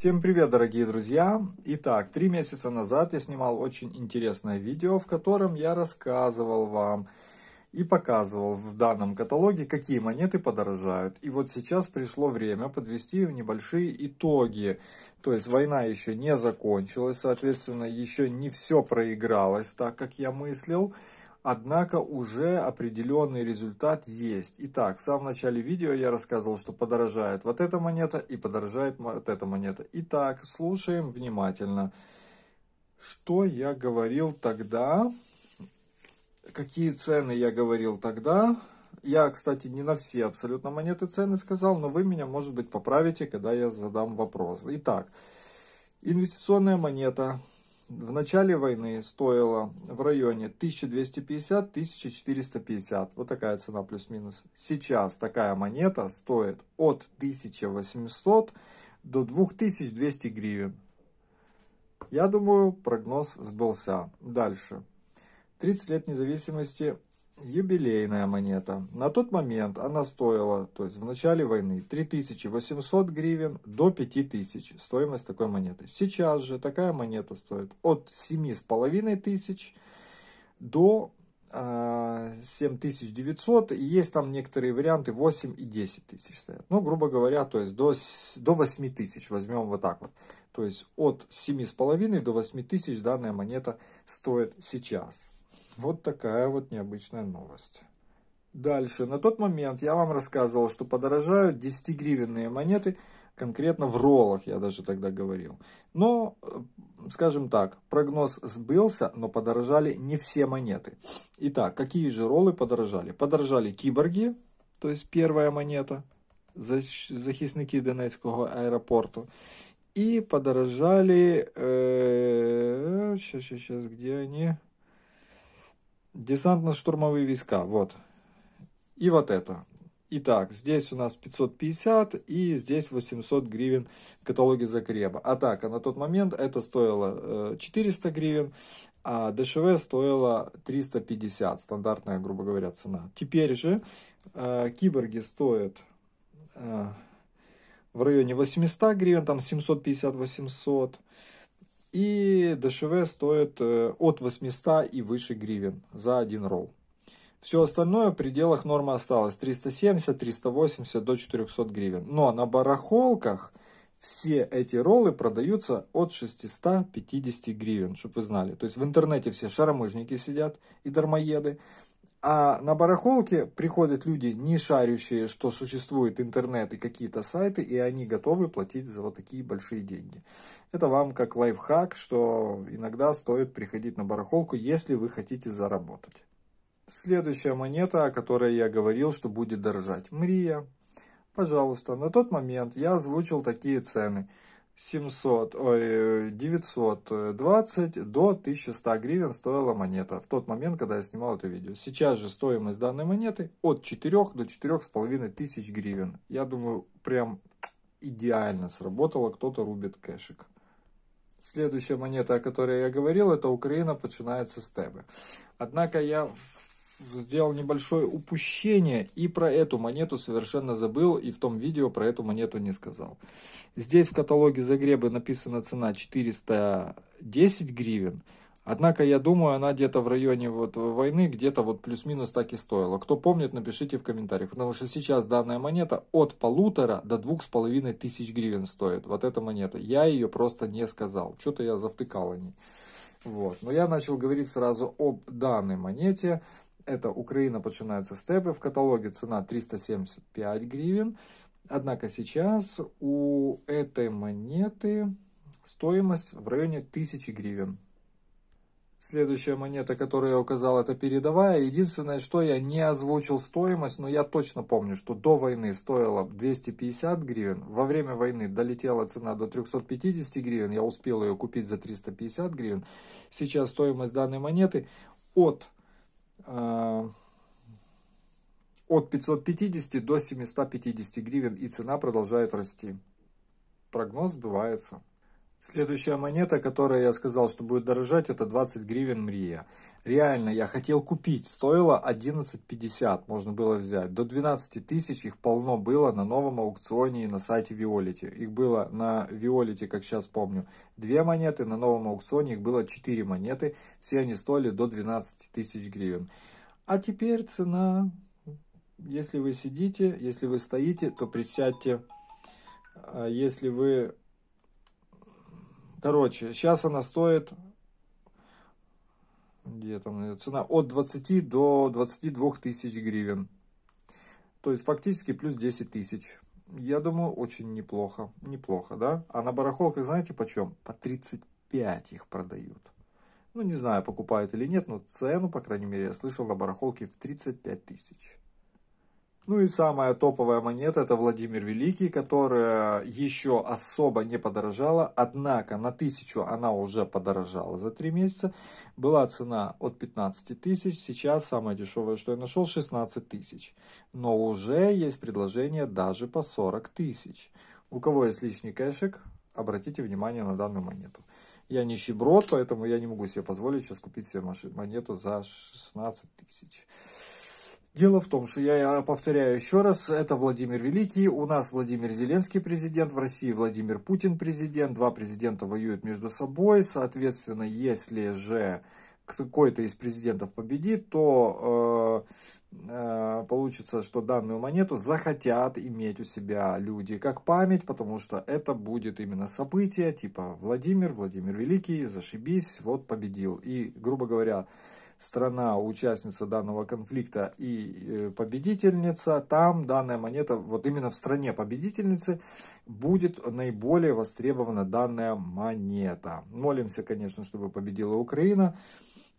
Всем привет, дорогие друзья! Итак, три месяца назад я снимал очень интересное видео, в котором я рассказывал вам и показывал в данном каталоге, какие монеты подорожают. И вот сейчас пришло время подвести небольшие итоги. То есть война еще не закончилась, соответственно, еще не все проигралось так, как я мыслил. Однако уже определенный результат есть. Итак, в самом начале видео я рассказывал, что подорожает вот эта монета и подорожает вот эта монета. Итак, слушаем внимательно. Что я говорил тогда? Какие цены я говорил тогда? Я, кстати, не на все абсолютно монеты цены сказал, но вы меня, может быть, поправите, когда я задам вопрос. Итак, инвестиционная монета в начале войны стоила в районе 1250-1450. Вот такая цена плюс-минус. Сейчас такая монета стоит от 1800 до 2200 гривен. Я думаю, прогноз сбылся. Дальше. 30 лет независимости юбилейная монета. На тот момент она стоила, то есть в начале войны, 3800 гривен до 5000 стоимость такой монеты. Сейчас же такая монета стоит от 7500 до 7900. А, есть там некоторые варианты 8 и 10 тысяч стоят. Ну, грубо говоря, то есть до, до 8000. возьмем вот так вот. То есть от 7,5 до 8000 данная монета стоит сейчас. Вот такая вот необычная новость. Дальше. На тот момент я вам рассказывал, что подорожают 10-гривенные монеты, конкретно в роллах, я даже тогда говорил. Но, э, скажем так, прогноз сбылся, но подорожали не все монеты. Итак, какие же роллы подорожали? Подорожали киборги, то есть первая монета, захисники Донецького аэропорта, И подорожали... Э, сейчас, сейчас, где они? Десантно-штурмовые войска, вот. И вот это. Итак, здесь у нас 550 и здесь 800 гривен в каталоге Закреба. А так, а на тот момент это стоило 400 э, гривен, а ДШВ стоило 350, стандартная, грубо говоря, цена. Теперь же э, киборги стоят э, в районе 800 гривен, там 750-800 гривен и дешеве стоит э, от 800 и выше гривен за один ролл. Все остальное в пределах нормы осталось 370, 380 до 400 гривен. Но ну, а на барахолках все эти роллы продаются от 650 гривен, чтобы вы знали. То есть в интернете все шаромыжники сидят и дармоеды. А на барахолке приходят люди, не шарящие, что существует интернет и какие-то сайты, и они готовы платить за вот такие большие деньги. Это вам как лайфхак, что иногда стоит приходить на барахолку, если вы хотите заработать. Следующая монета, о которой я говорил, что будет дорожать. Мрия. Пожалуйста, на тот момент я озвучил такие цены – 700, ой, 920 до 1100 гривен стоила монета в тот момент, когда я снимал это видео. Сейчас же стоимость данной монеты от 4 до 4,5 тысяч гривен. Я думаю, прям идеально сработало, кто-то рубит кэшик. Следующая монета, о которой я говорил, это Украина, начинается с Тебы. Однако я сделал небольшое упущение и про эту монету совершенно забыл и в том видео про эту монету не сказал. Здесь в каталоге Загреба написана цена 410 гривен. Однако, я думаю, она где-то в районе вот войны, где-то вот плюс-минус так и стоила. Кто помнит, напишите в комментариях, потому что сейчас данная монета от полутора до двух с половиной тысяч гривен стоит. Вот эта монета. Я ее просто не сказал. Что-то я завтыкал о ней. Вот. Но я начал говорить сразу об данной монете. Это Украина починается с В каталоге цена 375 гривен. Однако сейчас у этой монеты стоимость в районе 1000 гривен. Следующая монета, которую я указал, это передовая. Единственное, что я не озвучил стоимость, но я точно помню, что до войны стоила 250 гривен. Во время войны долетела цена до 350 гривен. Я успел ее купить за 350 гривен. Сейчас стоимость данной монеты от Э, от 550 до 750 гривен, и цена продолжает расти. Прогноз сбывается. Следующая монета, которая я сказал, что будет дорожать, это 20 гривен Мрия. Реально, я хотел купить, стоило 11,50, можно было взять. До 12 тысяч их полно было на новом аукционе и на сайте Виолити. Их было на Виолити, как сейчас помню, две монеты, на новом аукционе их было 4 монеты. Все они стоили до 12 тысяч гривен. А теперь цена, если вы сидите, если вы стоите, то присядьте. А если вы Короче, сейчас она стоит где там цена от 20 до 22 тысяч гривен. То есть фактически плюс 10 тысяч. Я думаю, очень неплохо. Неплохо, да? А на барахолках, знаете, почем? По 35 их продают. Ну, не знаю, покупают или нет, но цену, по крайней мере, я слышал на барахолке в 35 тысяч. Ну и самая топовая монета это Владимир Великий, которая еще особо не подорожала, однако на тысячу она уже подорожала за 3 месяца. Была цена от 15 тысяч, сейчас самое дешевое, что я нашел, 16 тысяч. Но уже есть предложение даже по 40 тысяч. У кого есть лишний кэшек, обратите внимание на данную монету. Я нищеброд, поэтому я не могу себе позволить сейчас купить себе монету за 16 тысяч. Дело в том, что я повторяю еще раз, это Владимир Великий, у нас Владимир Зеленский президент, в России Владимир Путин президент, два президента воюют между собой, соответственно, если же какой-то из президентов победит, то э, э, получится, что данную монету захотят иметь у себя люди как память, потому что это будет именно событие типа Владимир, Владимир Великий, зашибись, вот победил. И, грубо говоря, страна участница данного конфликта и э, победительница, там данная монета, вот именно в стране победительницы, будет наиболее востребована данная монета. Молимся, конечно, чтобы победила Украина.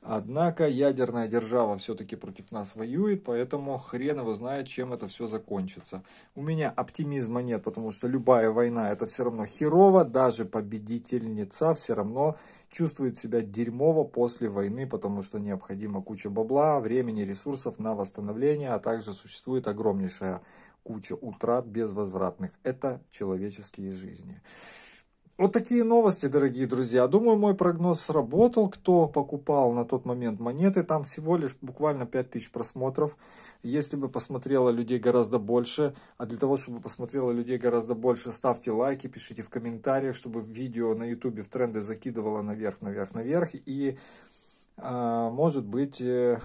Однако ядерная держава все-таки против нас воюет, поэтому хрен его знает, чем это все закончится. У меня оптимизма нет, потому что любая война это все равно херово, даже победительница все равно чувствует себя дерьмово после войны, потому что необходима куча бабла, времени, ресурсов на восстановление, а также существует огромнейшая куча утрат безвозвратных. Это человеческие жизни. Вот такие новости, дорогие друзья. Думаю, мой прогноз сработал. Кто покупал на тот момент монеты, там всего лишь буквально 5000 просмотров. Если бы посмотрело людей гораздо больше, а для того, чтобы посмотрело людей гораздо больше, ставьте лайки, пишите в комментариях, чтобы видео на ютубе в тренды закидывало наверх, наверх, наверх. И, э, может быть... Э,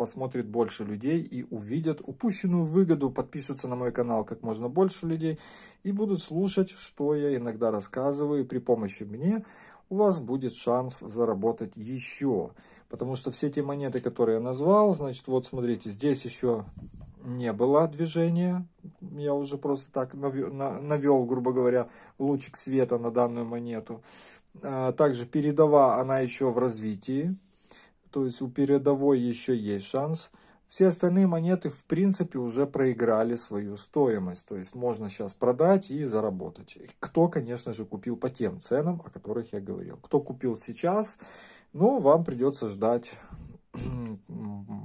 посмотрит больше людей и увидят упущенную выгоду, подпишутся на мой канал как можно больше людей и будут слушать, что я иногда рассказываю. И при помощи мне у вас будет шанс заработать еще. Потому что все те монеты, которые я назвал, значит, вот смотрите, здесь еще не было движения. Я уже просто так навел, грубо говоря, лучик света на данную монету. А также передова, она еще в развитии то есть у передовой еще есть шанс. Все остальные монеты, в принципе, уже проиграли свою стоимость. То есть можно сейчас продать и заработать. Кто, конечно же, купил по тем ценам, о которых я говорил. Кто купил сейчас, ну, вам придется ждать.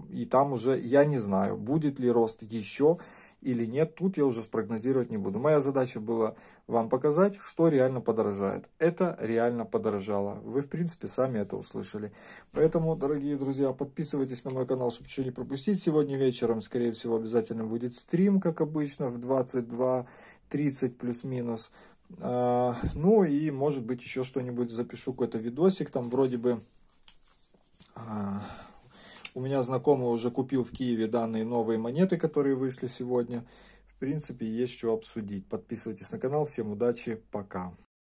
И там уже, я не знаю, будет ли рост еще или нет, тут я уже спрогнозировать не буду. Моя задача была вам показать, что реально подорожает. Это реально подорожало. Вы, в принципе, сами это услышали. Поэтому, дорогие друзья, подписывайтесь на мой канал, чтобы ничего не пропустить. Сегодня вечером, скорее всего, обязательно будет стрим, как обычно, в 22.30 плюс-минус. А, ну и, может быть, еще что-нибудь запишу, какой-то видосик там вроде бы... А, у меня знакомый уже купил в Киеве данные новые монеты, которые вышли сегодня. В принципе, есть что обсудить. Подписывайтесь на канал. Всем удачи. Пока.